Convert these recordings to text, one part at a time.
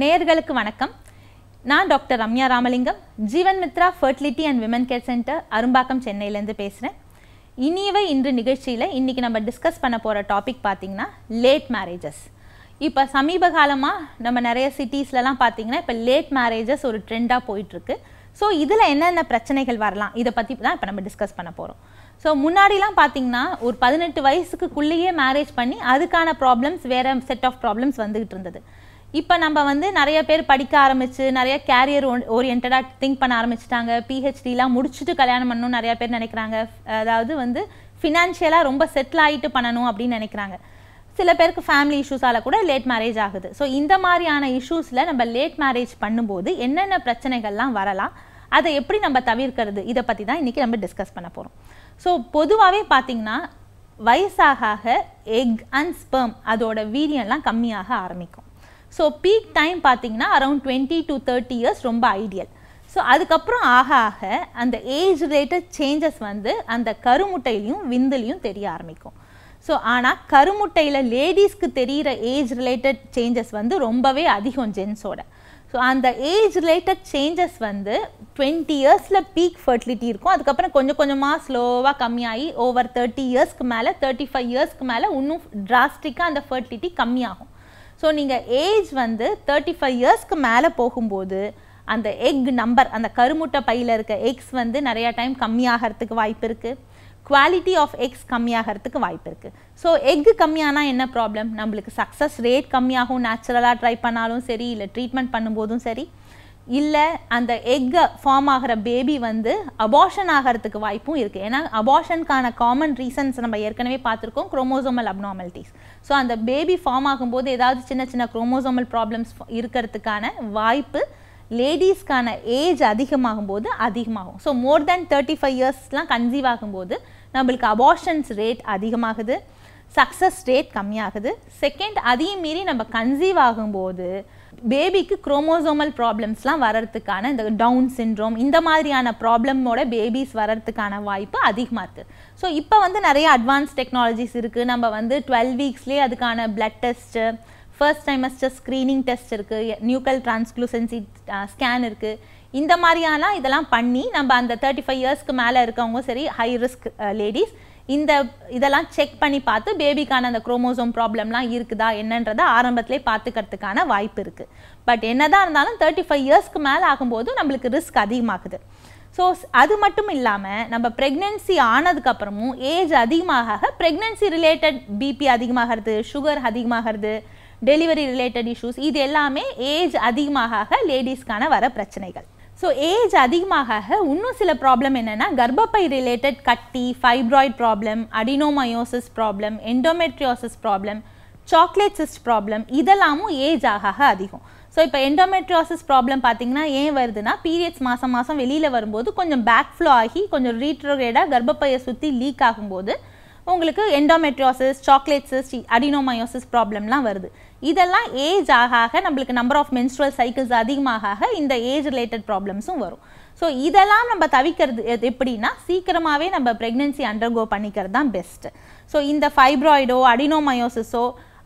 நேயர்களுக்கு வணக்கம் நான் doctor Ramya Ramalingam Jeevan Mithra fertility and women care centre Arumbakkam சென்னையிலேருந்து பேசுகிறேன் இனியவை இன்று நிகழ்ச்சியில் இன்றைக்கி நம்ம டிஸ்கஸ் பண்ண போகிற டாபிக் பார்த்திங்கன்னா லேட் மேரேஜஸ் இப்போ சமீப காலமாக நம்ம நிறைய சிட்டிஸ்லலாம் பார்த்திங்கன்னா இப்போ லேட் மேரேஜஸ் ஒரு ட்ரெண்டாக போயிட்டுருக்கு ஸோ இதில் என்னென்ன பிரச்சனைகள் வரலாம் இதை பற்றி தான் இப்போ நம்ம டிஸ்கஸ் பண்ண போகிறோம் ஸோ முன்னாடிலாம் பார்த்தீங்கன்னா ஒரு பதினெட்டு வயசுக்குள்ளேயே மேரேஜ் பண்ணி அதுக்கான ப்ராப்ளம்ஸ் வேறு செட் ஆஃப் ப்ராப்ளம்ஸ் வந்துகிட்டு இருந்தது இப்போ நம்ம வந்து நிறைய பேர் படிக்க ஆரம்பிச்சு நிறைய கேரியர் ஓரியன்டாக திங்க் பண்ண ஆரம்பிச்சிட்டாங்க பிஹெச்டிலாம் முடிச்சுட்டு கல்யாணம் பண்ணணும் நிறையா பேர் நினைக்கிறாங்க அதாவது வந்து ஃபினான்ஷியலாக ரொம்ப செட்டில் ஆகிட்டு பண்ணணும் அப்படின்னு நினைக்கிறாங்க சில பேருக்கு ஃபேமிலி இஷ்யூஸால் கூட லேட் மேரேஜ் ஆகுது ஸோ இந்த மாதிரியான இஷ்யூஸில் நம்ம லேட் மேரேஜ் பண்ணும்போது என்னென்ன பிரச்சனைகள்லாம் வரலாம் அதை எப்படி நம்ம தவிர்க்கிறது இதை பற்றி தான் இன்றைக்கி நம்ம டிஸ்கஸ் பண்ண போகிறோம் ஸோ பொதுவாகவே பார்த்திங்கன்னா வயசாக எக் அண்ட் ஸ்பெர்ம் அதோட வீரியம்லாம் கம்மியாக ஆரம்பிக்கும் ஸோ பீக் டைம் பார்த்திங்கன்னா around twenty to thirty years ரொம்ப ஐடியல் ஸோ அதுக்கப்புறம் ஆக ஆக அந்த ஏஜ் ரிலேட்டட் சேஞ்சஸ் வந்து அந்த கருமுட்டையிலையும் விந்துலையும் தெரிய ஆரம்பிக்கும் ஸோ ஆனால் கருமுட்டையில் லேடிஸ்க்கு தெரிகிற ஏஜ் ரிலேட்டட் சேஞ்சஸ் வந்து ரொம்பவே அதிகம் ஜென்ஸோட ஸோ அந்த ஏஜ் ரிலேட்டட் சேஞ்சஸ் வந்து டுவெண்ட்டி இயர்ஸில் பீக் ஃபர்டிலிட்டி இருக்கும் அதுக்கப்புறம் கொஞ்சம் கொஞ்சமாக ஸ்லோவாக கம்மியாகி ஓவர் தேர்ட்டி இயர்ஸ்க்கு மேலே தேர்ட்டி ஃபைவ் இயர்ஸ்க்கு மேலே இன்னும் டிராஸ்டிக்காக அந்த ஃபர்டிலிட்டி கம்மியாகும் ஸோ நீங்கள் ஏஜ் வந்து தேர்ட்டி ஃபைவ் இயர்ஸ்க்கு மேலே போகும்போது அந்த எக் நம்பர் அந்த கருமுட்டை பையில் இருக்க எக்ஸ் வந்து நிறையா டைம் கம்மியாகிறதுக்கு வாய்ப்பு இருக்குது குவாலிட்டி ஆஃப் எக்ஸ் கம்மியாகிறதுக்கு வாய்ப்பு இருக்குது ஸோ எக்கு கம்மியானால் என்ன ப்ராப்ளம் நம்மளுக்கு சக்ஸஸ் ரேட் கம்மியாகும் நேச்சுரலாக ட்ரை பண்ணாலும் சரி இல்லை ட்ரீட்மெண்ட் பண்ணும்போதும் சரி இல்லை அந்த எக்கை ஃபார்ம் ஆகிற பேபி வந்து அபார்ஷன் ஆகிறதுக்கு வாய்ப்பும் இருக்குது ஏன்னா அபார்ஷனுக்கான காமன் ரீசன்ஸ் நம்ம ஏற்கனவே பார்த்துருக்கோம் குரோமோசோமல் அப்னார்மலிட்டிஸ் ஸோ அந்த பேபி ஃபார்ம் ஆகும்போது ஏதாவது சின்ன சின்ன குரோமோசோமல் ப்ராப்ளம்ஸ் இருக்கிறதுக்கான வாய்ப்பு லேடிஸ்க்கான ஏஜ் அதிகமாகும் போது அதிகமாகும் so more than thirty five இயர்ஸ்லாம் கன்சீவ் ஆகும்போது நம்மளுக்கு அபார்ஷன்ஸ் ரேட் அதிகமாகுது சக்ஸஸ் ரேட் கம்மியாகுது செகண்ட் அதையும் மீறி நம்ம கன்சீவ் ஆகும்போது பேபிக்கு குரோமோசோமல் ப்ராப்ளம்ஸ்லாம் வர்றதுக்கான இந்த டவுன் சின்ரோம் இந்த மாதிரியான ப்ராப்ளமோட பேபிஸ் வர்றதுக்கான வாய்ப்பு அதிகமாக இருக்குது ஸோ இப்போ வந்து நிறைய அட்வான்ஸ் டெக்னாலஜிஸ் இருக்குது நம்ம வந்து டுவெல் வீக்ஸ்லேயே அதுக்கான blood test first trimester screening test இருக்குது நியூக்கல் டிரான்ஸ்க்ளூசன்சி ஸ்கேன் இருக்குது இந்த மாதிரியான இதெல்லாம் பண்ணி நம்ம அந்த தேர்ட்டி ஃபைவ் இயர்ஸ்க்கு மேலே இருக்கவங்க சரி ஹை ரிஸ்க் லேடிஸ் இந்த இதெல்லாம் செக் பண்ணி பார்த்து பேபிக்கான அந்த குரோமோசோம் ப்ராப்ளம்லாம் இருக்குதா என்னன்றதை ஆரம்பத்திலே பார்த்துக்கிறதுக்கான வாய்ப்பு இருக்குது பட் என்னதான் இருந்தாலும் தேர்ட்டி ஃபைவ் இயர்ஸ்க்கு மேலே ஆகும்போது நம்மளுக்கு ரிஸ்க் அதிகமாகுது ஸோ அது மட்டும் இல்லாமல் நம்ம ப்ரெக்னென்சி ஆனதுக்கப்புறமும் ஏஜ் அதிகமாக ப்ரெக்னென்சி ரிலேட்டட் பிபி அதிகமாகிறது சுகர் அதிகமாகிறது டெலிவரி ரிலேட்டட் இஷ்யூஸ் இது எல்லாமே ஏஜ் அதிகமாக லேடிஸ்க்கான வர பிரச்சனைகள் ஸோ ஏஜ் அதிகமாக இன்னும் சில ப்ராப்ளம் என்னென்னா கர்ப்பப்பை ரிலேட்டட் கட்டி fibroid problem adenomyosis problem endometriosis problem chocolate cyst problem இதெல்லாமும் ஏஜ் ஆக அதிகம் ஸோ இப்போ எண்டோமெட்ரியாசிஸ் ப்ராப்ளம் பார்த்தீங்கன்னா ஏன் வருதுன்னா பீரியட்ஸ் மாதம் மாதம் வெளியில் வரும்போது கொஞ்சம் பேக் ஃப்ளோ ஆகி கொஞ்சம் ரீட்ரோகேடாக கர்ப்பப்பையை சுற்றி லீக் ஆகும்போது உங்களுக்கு எண்டோமெட்ரியாசிஸ் சாக்லேட்ஸிஸ் அடினோமயோசிஸ் ப்ராப்ளம்லாம் வருது இதெல்லாம் ஏஜ் ஆக ஆக நம்மளுக்கு நம்பர் ஆஃப் மென்ஸ்ட்ரல் சைக்கிள்ஸ் அதிகமாக இந்த ஏஜ் ரிலேட்டட் ப்ராப்ளம்ஸும் வரும் ஸோ இதெல்லாம் நம்ம தவிக்கிறது எப்படின்னா சீக்கிரமாகவே நம்ம ப்ரெக்னென்சி அண்டர்கோ பண்ணிக்கிறது தான் பெஸ்ட்டு ஸோ இந்த ஃபைப்ராய்டோ அடினோமயோசிஸோ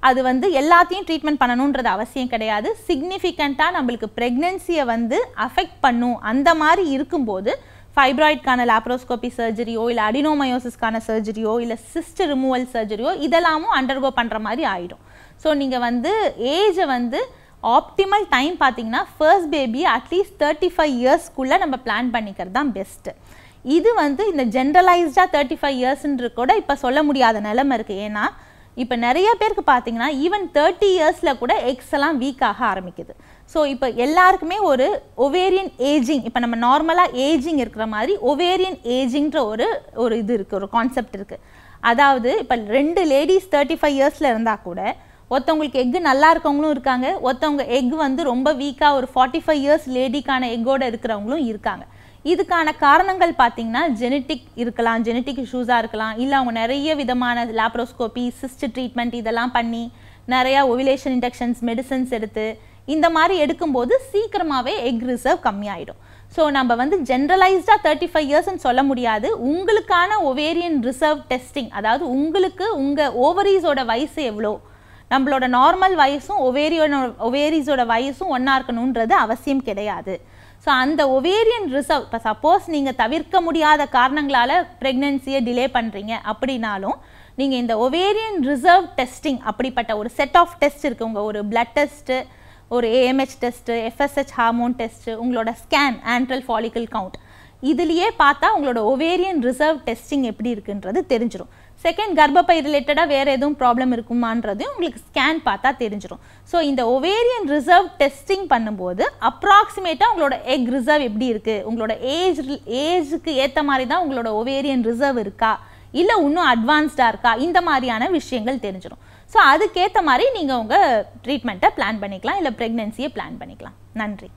அது வந்து எல்லாத்தையும் ட்ரீட்மெண்ட் பண்ணணுன்றது அவசியம் கிடையாது சிக்னிஃபிகண்ட்டாக நம்மளுக்கு ப்ரெக்னென்சியை வந்து அஃபெக்ட் பண்ணும் அந்த மாதிரி இருக்கும்போது ஃபைப்ராய்ட்கான லாப்ரோஸ்கோபி சர்ஜரியோ இல்லை அடினோமயோசிஸ்க்கான சர்ஜரியோ இல்லை சிஸ்ட் ரிமூவல் சர்ஜரியோ இதெல்லாமும் அண்டர்கோ பண்ணுற மாதிரி ஆகிடும் ஸோ நீங்கள் வந்து ஏஜை வந்து ஆப்டிமல் டைம் பார்த்தீங்கன்னா first baby atleast thirty five இயர்ஸ்க்குள்ளே நம்ம பிளான் பண்ணிக்கிறது தான் பெஸ்ட்டு இது வந்து இந்த ஜென்ரலைஸ்டாக தேர்ட்டி ஃபைவ் இயர்ஸ்ன்ற கூட இப்போ சொல்ல முடியாத நிலமை இருக்குது ஏன்னா இப்போ நிறைய பேருக்கு பார்த்தீங்கன்னா ஈவன் தேர்ட்டி இயர்ஸில் கூட எக்ஸ் எல்லாம் வீக் ஆக ஆரம்பிக்குது ஸோ இப்போ எல்லாருக்குமே ஒரு ஒவேரியன் ஏஜிங் இப்போ நம்ம நார்மலாக ஏஜிங் இருக்கிற மாதிரி ஒவேரியன் ஏஜிங்கிற ஒரு ஒரு இது இருக்குது ஒரு கான்செப்ட் இருக்குது அதாவது இப்போ ரெண்டு லேடிஸ் தேர்ட்டி ஃபைவ் இயர்ஸில் இருந்தால் கூட ஒருத்தவங்களுக்கு எக் நல்லா இருக்கவங்களும் இருக்காங்க ஒருத்தவங்க எக் வந்து ரொம்ப வீக்காக ஒரு ஃபார்ட்டி ஃபைவ் இயர்ஸ் லேடிக்கான எக்கோடு இருக்கிறவங்களும் இருக்காங்க இதுக்கான காரணங்கள் பார்த்தீங்கன்னா ஜெனட்டிக் இருக்கலாம் ஜெனட்டிக் இஷ்யூஸாக இருக்கலாம் இல்லை அவங்க நிறைய விதமான லாப்ரோஸ்கோப்பி சிஸ்ட் ட்ரீட்மெண்ட் இதெல்லாம் பண்ணி நிறையா ஒவிலேஷன் இன்டெக்ஷன்ஸ் மெடிசன்ஸ் எடுத்து இந்த மாதிரி எடுக்கும்போது சீக்கிரமாகவே எக் ரிசர்வ் கம்மியாயிடும் ஸோ நம்ம வந்து ஜென்ரலைஸ்டாக தேர்ட்டி ஃபைவ் இயர்ஸ்ன்னு சொல்ல முடியாது உங்களுக்கான ஒவேரியன் ரிசர்வ் டெஸ்டிங் அதாவது உங்களுக்கு உங்கள் ஓவரீஸோட வயசு எவ்வளோ நம்மளோட நார்மல் வயசும் ஒவேரியோட ஒவேரிஸோட வயசும் ஒன்றா இருக்கணுன்றது அவசியம் கிடையாது ஸோ அந்த ஒவேரியன் ரிசர்வ் இப்போ சப்போஸ் நீங்கள் தவிர்க்க முடியாத காரணங்களால் ப்ரெக்னென்சியை டிலே பண்ணுறீங்க அப்படின்னாலும் நீங்கள் இந்த ஒவேரியன் ரிசர்வ் டெஸ்டிங் அப்படிப்பட்ட ஒரு செட் ஆஃப் டெஸ்ட் இருக்குது உங்கள் ஒரு பிளட் டெஸ்ட்டு ஒரு AMH test FSH hormone test உங்களோட ஸ்கேன் ஆன்ட்ரல் ஃபாலிக்கல் கவுண்ட் இதுலேயே பார்த்தா உங்களோட ஒவேரியன் ரிசர்வ் டெஸ்டிங் எப்படி இருக்குன்றது தெரிஞ்சிடும் செகண்ட் கர்ப்பப்பை ரிலேட்டடாக வேறு எதுவும் ப்ராப்ளம் இருக்குமான்றதையும் உங்களுக்கு ஸ்கேன் பார்த்தா தெரிஞ்சிடும் ஸோ இந்த ஒவேரியன் ரிசர்வ் டெஸ்டிங் பண்ணும்போது அப்ராக்சிமேட்டாக உங்களோட எக் ரிசர்வ் எப்படி இருக்குது உங்களோட ஏஜ் ஏஜுக்கு ஏற்ற மாதிரி தான் உங்களோட ஒவேரியன் ரிசர்வ் இருக்கா இல்லை இன்னும் அட்வான்ஸ்டாக இருக்கா இந்த மாதிரியான விஷயங்கள் தெரிஞ்சிடும் ஸோ அதுக்கேற்ற மாதிரி நீங்கள் உங்கள் ட்ரீட்மெண்ட்டை பிளான் பண்ணிக்கலாம் இல்லை ப்ரெக்னென்சியை பிளான் பண்ணிக்கலாம் நன்றி